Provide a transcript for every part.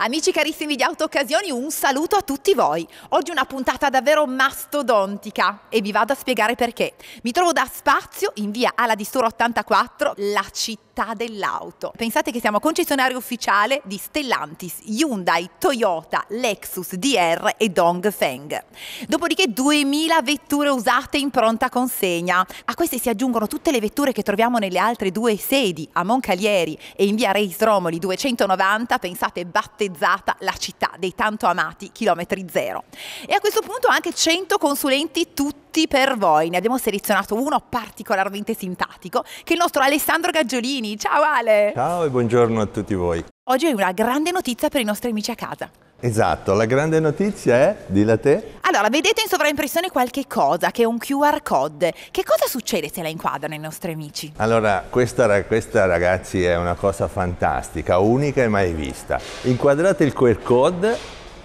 Amici carissimi di Auto Occasioni, un saluto a tutti voi. Oggi una puntata davvero mastodontica e vi vado a spiegare perché. Mi trovo da Spazio in via Ala di Stura 84, la città dell'auto. Pensate che siamo concessionario ufficiale di Stellantis, Hyundai, Toyota, Lexus, DR e Dongfeng. Dopodiché 2000 vetture usate in pronta consegna. A queste si aggiungono tutte le vetture che troviamo nelle altre due sedi, a Moncalieri e in via Reis Romoli 290, pensate batte battezzata la città dei tanto amati chilometri zero. E a questo punto anche 100 consulenti tutti per voi, ne abbiamo selezionato uno particolarmente simpatico che è il nostro Alessandro Gaggiolini. Ciao Ale! Ciao e buongiorno a tutti voi. Oggi hai una grande notizia per i nostri amici a casa. Esatto, la grande notizia è, dilla te. Allora, vedete in sovraimpressione qualche cosa, che è un QR code. Che cosa succede se la inquadrano i nostri amici? Allora, questa, questa ragazzi è una cosa fantastica, unica e mai vista. Inquadrate il QR code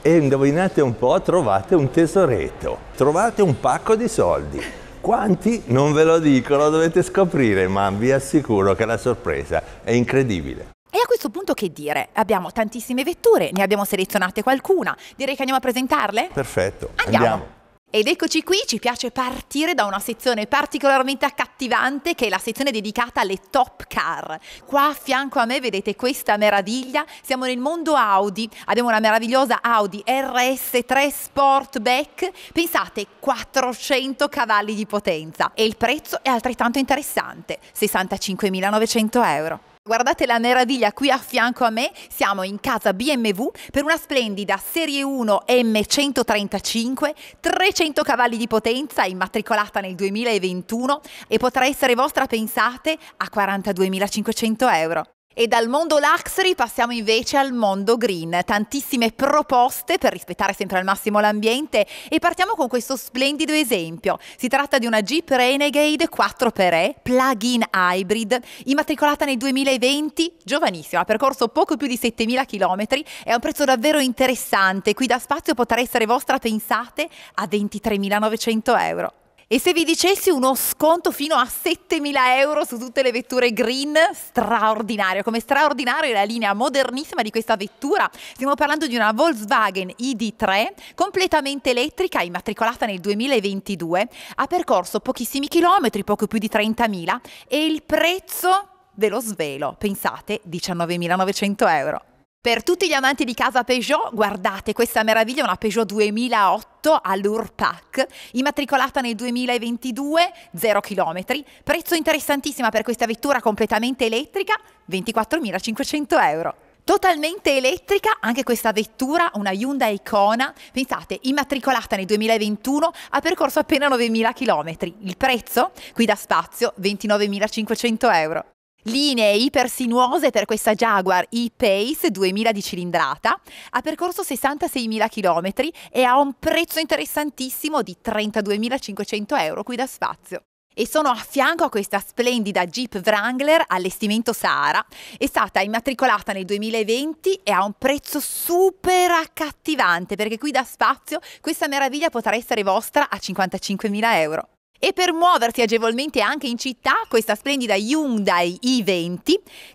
e indovinate un po', trovate un tesoretto, trovate un pacco di soldi. Quanti non ve lo dico, lo dovete scoprire, ma vi assicuro che la sorpresa è incredibile a questo punto che dire? Abbiamo tantissime vetture, ne abbiamo selezionate qualcuna, direi che andiamo a presentarle? Perfetto, andiamo. andiamo. Ed eccoci qui, ci piace partire da una sezione particolarmente accattivante che è la sezione dedicata alle top car. Qua a fianco a me vedete questa meraviglia, siamo nel mondo Audi, abbiamo una meravigliosa Audi RS3 Sportback, pensate 400 cavalli di potenza e il prezzo è altrettanto interessante, 65.900 euro. Guardate la meraviglia qui a fianco a me, siamo in casa BMW per una splendida serie 1 M135, 300 cavalli di potenza, immatricolata nel 2021 e potrà essere vostra pensate a 42.500 euro. E dal mondo luxury passiamo invece al mondo green, tantissime proposte per rispettare sempre al massimo l'ambiente e partiamo con questo splendido esempio. Si tratta di una Jeep Renegade 4xE plug-in hybrid, immatricolata nel 2020, giovanissima, ha percorso poco più di 7000 km è a un prezzo davvero interessante, qui da spazio potrà essere vostra pensate a 23.900 euro. E se vi dicessi uno sconto fino a 7.000 euro su tutte le vetture green, straordinario, come straordinario è la linea modernissima di questa vettura. Stiamo parlando di una Volkswagen ID3, completamente elettrica, immatricolata nel 2022, ha percorso pochissimi chilometri, poco più di 30.000, e il prezzo ve lo svelo, pensate, 19.900 euro. Per tutti gli amanti di casa Peugeot, guardate questa meraviglia, una Peugeot 2008 all'Urpac, immatricolata nel 2022, 0 km, prezzo interessantissimo per questa vettura completamente elettrica, 24.500 euro. Totalmente elettrica anche questa vettura, una Hyundai Kona, pensate, immatricolata nel 2021, ha percorso appena 9.000 km. Il prezzo, qui da spazio, 29.500 euro. Linee ipersinuose per questa Jaguar E-Pace 2000 di cilindrata, ha percorso 66.000 km e ha un prezzo interessantissimo di 32.500 euro qui da spazio. E sono a fianco a questa splendida Jeep Wrangler allestimento Sahara. È stata immatricolata nel 2020 e ha un prezzo super accattivante perché qui da spazio questa meraviglia potrà essere vostra a 55.000 euro e per muoversi agevolmente anche in città questa splendida Hyundai i20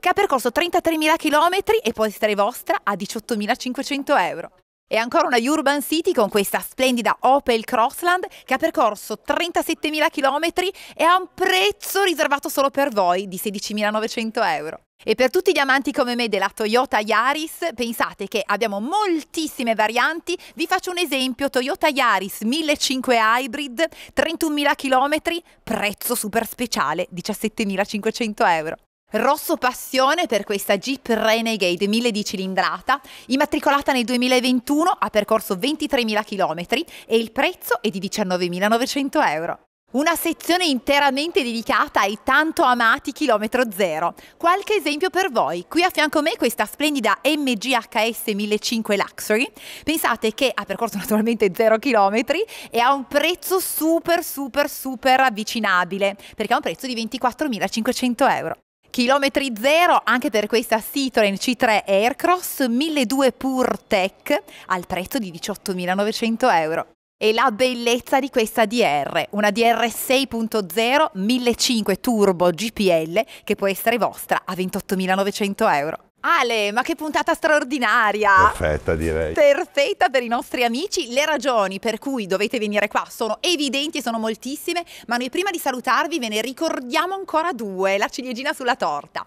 che ha percorso 33.000 km e può essere vostra a 18.500 euro. E ancora una Urban City con questa splendida Opel Crossland che ha percorso 37.000 km e ha un prezzo riservato solo per voi di 16.900 euro. E per tutti gli amanti come me della Toyota Yaris, pensate che abbiamo moltissime varianti. Vi faccio un esempio, Toyota Yaris 1500 Hybrid, 31.000 km, prezzo super speciale, 17.500 euro. Rosso passione per questa Jeep Renegade 1000 cilindrata, immatricolata nel 2021, ha percorso 23.000 km e il prezzo è di 19.900 euro. Una sezione interamente dedicata ai tanto amati chilometro zero. Qualche esempio per voi. Qui a fianco a me questa splendida MGHS 1005 Luxury. Pensate che ha percorso naturalmente zero chilometri e ha un prezzo super super super avvicinabile perché ha un prezzo di 24.500 euro. Chilometri zero anche per questa Citroen C3 Aircross 1200 Pure Tech al prezzo di 18.900 euro e la bellezza di questa DR, una DR 6.0 1500 Turbo GPL che può essere vostra a 28.900 euro. Ale, ma che puntata straordinaria! Perfetta direi. Perfetta per i nostri amici. Le ragioni per cui dovete venire qua sono evidenti, e sono moltissime, ma noi prima di salutarvi ve ne ricordiamo ancora due, la ciliegina sulla torta.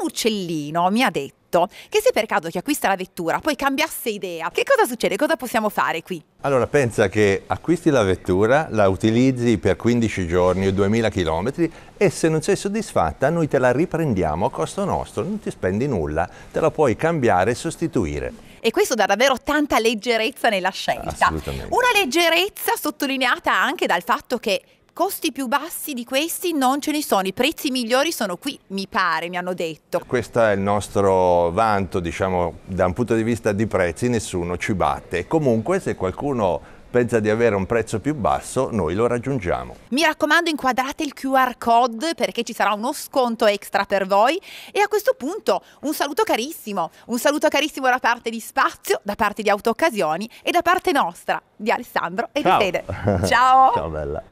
Un uccellino mi ha detto affitto che se per caso chi acquista la vettura poi cambiasse idea, che cosa succede? Cosa possiamo fare qui? Allora pensa che acquisti la vettura, la utilizzi per 15 giorni o 2000 km e se non sei soddisfatta noi te la riprendiamo a costo nostro, non ti spendi nulla, te la puoi cambiare e sostituire. E questo dà davvero tanta leggerezza nella scelta. Assolutamente. Una leggerezza sottolineata anche dal fatto che costi più bassi di questi non ce ne sono, i prezzi migliori sono qui, mi pare, mi hanno detto. Questo è il nostro vanto, diciamo, da un punto di vista di prezzi nessuno ci batte. Comunque se qualcuno pensa di avere un prezzo più basso, noi lo raggiungiamo. Mi raccomando, inquadrate il QR code perché ci sarà uno sconto extra per voi. E a questo punto un saluto carissimo, un saluto carissimo da parte di Spazio, da parte di Auto Occasioni e da parte nostra, di Alessandro e Ciao. di Fede. Ciao! Ciao bella!